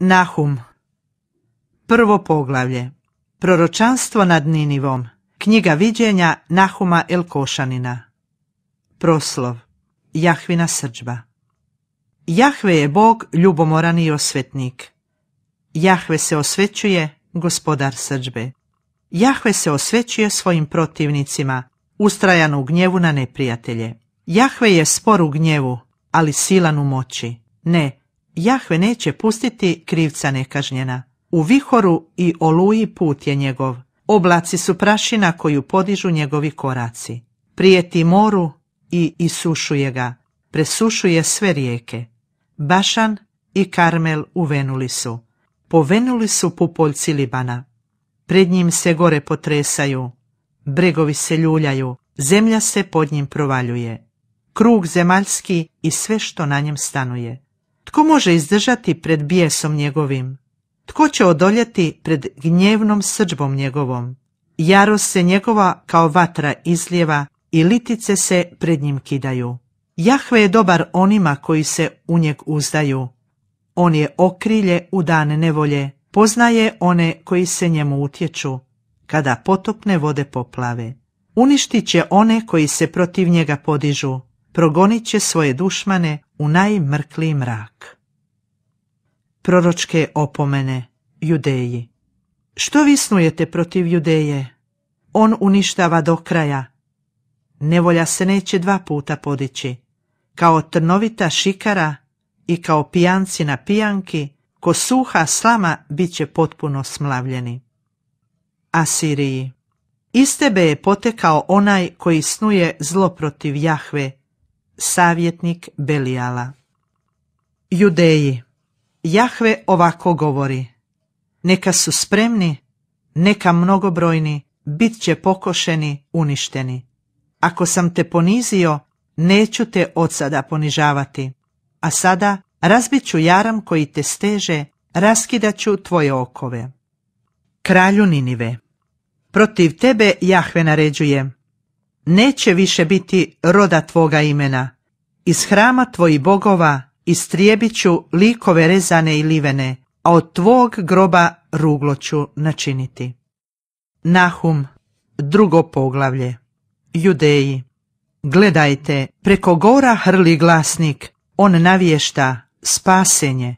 Nahum Prvo poglavlje Proročanstvo nad Ninivom Knjiga viđenja Nahuma El Košanina Proslov Jahvina srđba Jahve je Bog ljubomoran i osvetnik. Jahve se osvećuje gospodar srđbe. Jahve se osvećuje svojim protivnicima, ustrajan u gnjevu na neprijatelje. Jahve je spor u gnjevu, ali silan u moći. Ne, Jahve neće pustiti krivca nekažnjena. U vihoru i oluji put je njegov. Oblaci su prašina koju podižu njegovi koraci. Prijeti moru i isušuje ga. Presušuje sve rijeke. Bašan i Karmel uvenuli su. Povenuli su pupoljci Libana. Pred njim se gore potresaju. Bregovi se ljuljaju. Zemlja se pod njim provaljuje. Krug zemaljski i sve što na njem stanuje. Tko može izdržati pred bijesom njegovim? Tko će odoljeti pred gnjevnom srđbom njegovom? Jarost se njegova kao vatra izlijeva i litice se pred njim kidaju. Jahve je dobar onima koji se u njeg uzdaju. On je okrilje u dane nevolje, poznaje one koji se njemu utječu, kada potopne vode poplave. Uništit će one koji se protiv njega podižu, progonit će svoje dušmane, u najmrkliji mrak. Proročke opomene Judeji Što visnujete protiv Judeje? On uništava do kraja. Nevolja se neće dva puta podići. Kao trnovita šikara i kao pijanci na pijanki, ko suha slama bit će potpuno smlavljeni. Asiriji Iz tebe je potekao onaj koji snuje zlo protiv Jahve savjetnik Belijala. Judeji, Jahve ovako govori, neka su spremni, neka mnogobrojni, bit će pokošeni, uništeni. Ako sam te ponizio, neću te od sada ponižavati, a sada razbit ću jaram koji te steže, raskidat ću tvoje okove. Kralju Ninive, protiv tebe Jahve naređuje, neće više biti roda tvoga imena. Iz hrama tvojih bogova istrijebit ću likove rezane i livene, a od tvog groba ruglo ću načiniti. Nahum, drugo poglavlje. Judeji, gledajte, preko gora hrli glasnik, on navješta, spasenje.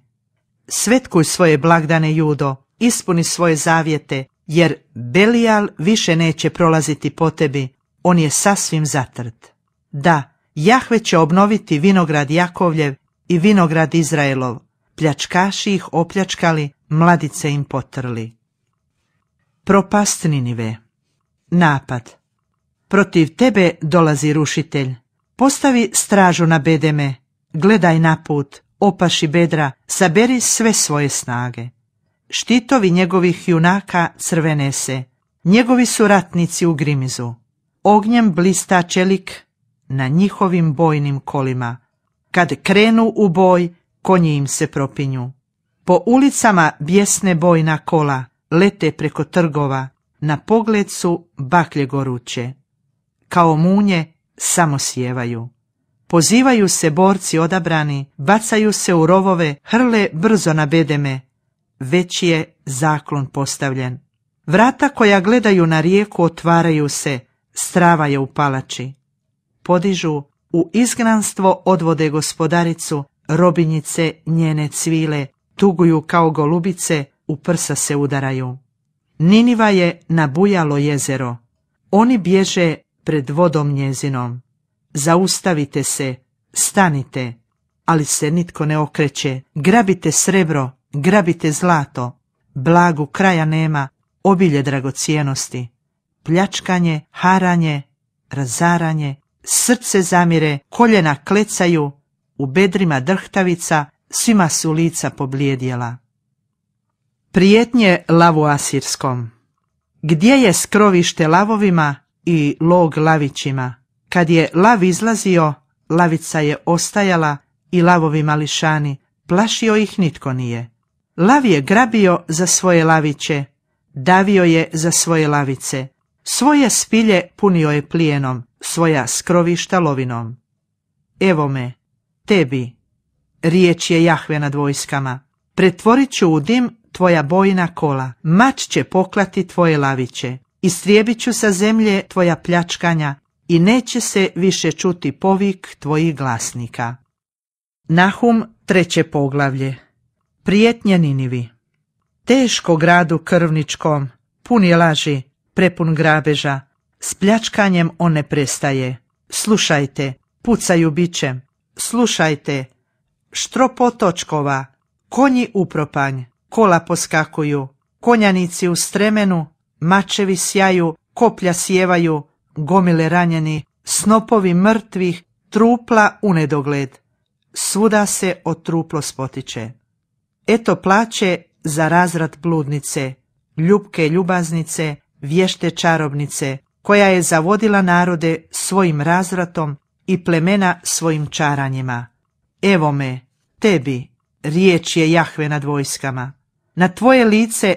Svetkuj svoje blagdane judo, ispuni svoje zavjete, jer Belijal više neće prolaziti po tebi, on je sasvim zatrt. Da, Jahve će obnoviti vinograd Jakovljev i vinograd Izraelov, pljačkaši ih opljačkali, mladice im potrli. Propast Napad Protiv tebe dolazi rušitelj. Postavi stražu na bedeme, gledaj na put, opaši bedra, saberi sve svoje snage. Štitovi njegovih junaka crvene se, njegovi su ratnici u grimizu ognjem blista čelik na njihovim bojnim kolima. Kad krenu u boj, konji im se propinju. Po ulicama bjesne bojna kola, lete preko trgova, na pogled su baklje goruće. Kao munje samo sjevaju. Pozivaju se borci odabrani, bacaju se u rovove, hrle brzo na bedeme. Već je zaklon postavljen. Vrata koja gledaju na rijeku otvaraju se, strava je u palači. Podižu, u izgnanstvo odvode gospodaricu, robinjice njene cvile, tuguju kao golubice, u prsa se udaraju. Niniva je nabujalo jezero. Oni bježe pred vodom njezinom. Zaustavite se, stanite, ali se nitko ne okreće. Grabite srebro, grabite zlato. Blagu kraja nema, obilje dragocijenosti pljačkanje, haranje, razaranje, srce zamire, koljena klecaju, u bedrima drhtavica, svima su lica poblijedjela. Prijetnje lavu asirskom. Gdje je skrovište lavovima i log lavićima? Kad je lav izlazio, lavica je ostajala i lavovi mališani, plašio ih nitko nije. Lav je grabio za svoje laviće, davio je za svoje lavice, Svoje spilje punio je plijenom, svoja skrovišta lovinom. Evo me, tebi, riječ je Jahve nad vojskama, pretvorit ću u dim tvoja bojna kola, mač će poklati tvoje laviće, istrijebit ću sa zemlje tvoja pljačkanja i neće se više čuti povik tvojih glasnika. Nahum treće poglavlje Prijetnje Ninivi Teško gradu krvničkom, pun je laži, prepun grabeža, s pljačkanjem on ne prestaje. Slušajte, pucaju bićem, slušajte, štropo točkova, konji upropanj, kola poskakuju, konjanici u stremenu, mačevi sjaju, koplja sjevaju, gomile ranjeni, snopovi mrtvih, trupla u nedogled. Svuda se od truplo spotiče. Eto plaće za razrad bludnice, ljubke ljubaznice, vješte čarobnice, koja je zavodila narode svojim razratom i plemena svojim čaranjima. Evo me, tebi, riječ je Jahve nad vojskama. Na tvoje lice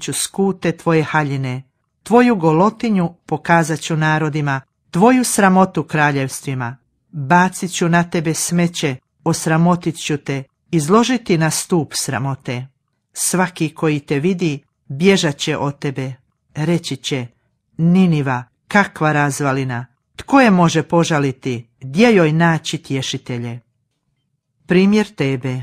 ću skute tvoje haljine, tvoju golotinju pokazat ću narodima, tvoju sramotu kraljevstvima. Bacit ću na tebe smeće, osramotit ću te, izložiti na stup sramote. Svaki koji te vidi, bježat će od tebe, reći će, Niniva, kakva razvalina, tko je može požaliti, gdje joj naći tješitelje? Primjer tebe.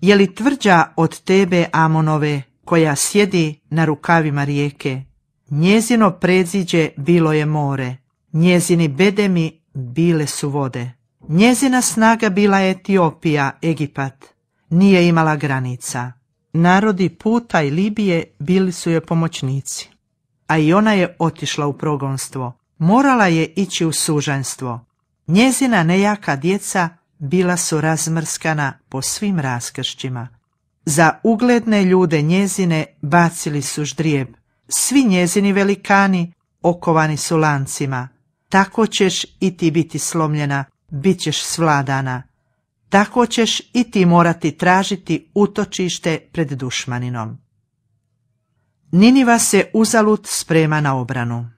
Je li tvrđa od tebe Amonove, koja sjedi na rukavima rijeke? Njezino predziđe bilo je more, njezini bedemi bile su vode. Njezina snaga bila je Etiopija, Egipat. Nije imala granica. Narodi Puta i Libije bili su joj pomoćnici a i ona je otišla u progonstvo. Morala je ići u suženstvo. Njezina nejaka djeca bila su razmrskana po svim raskršćima. Za ugledne ljude njezine bacili su ždrijeb. Svi njezini velikani okovani su lancima. Tako ćeš i ti biti slomljena, bit ćeš svladana. Tako ćeš i ti morati tražiti utočište pred dušmaninom. Niniva se uzalud sprema na obranu.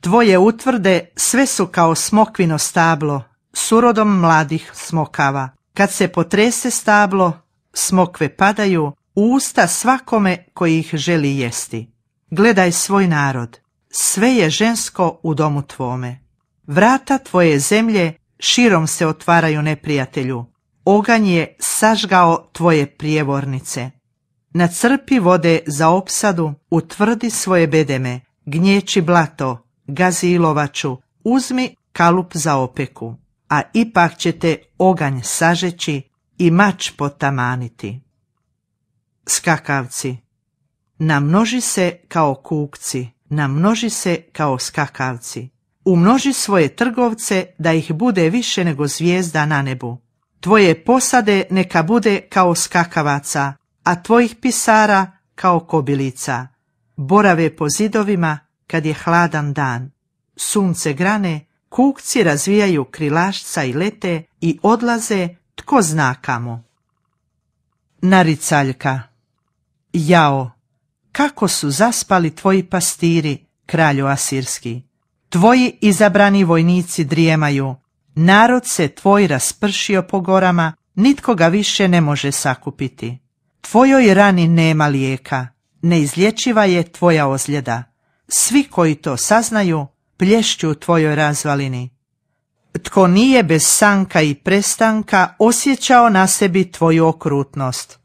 Tvoje utvrde sve su kao smokvino stablo, surodom mladih smokava. Kad se potrese stablo, smokve padaju u usta svakome koji ih želi jesti. Gledaj svoj narod, sve je žensko u domu tvome. Vrata tvoje zemlje širom se otvaraju neprijatelju. Oganj je sažgao tvoje prijevornice. Na vode za opsadu utvrdi svoje bedeme, gnječi blato, gazi ilovaču, uzmi kalup za opeku, a ipak ćete oganj sažeći i mač potamaniti. Skakavci Namnoži se kao kukci, namnoži se kao skakavci. Umnoži svoje trgovce da ih bude više nego zvijezda na nebu. Tvoje posade neka bude kao skakavaca, a tvojih pisara kao kobilica. Borave po zidovima kad je hladan dan. Sunce grane, kukci razvijaju krilašca i lete i odlaze tko zna kamo. Naricaljka Jao, kako su zaspali tvoji pastiri, kralju Asirski. Tvoji izabrani vojnici drijemaju, narod se tvoj raspršio po gorama, nitko ga više ne može sakupiti. Tvojoj rani nema lijeka, neizlječiva je tvoja ozljeda. Svi koji to saznaju, plješću tvojoj razvalini. Tko nije bez sanka i prestanka osjećao na sebi tvoju okrutnost,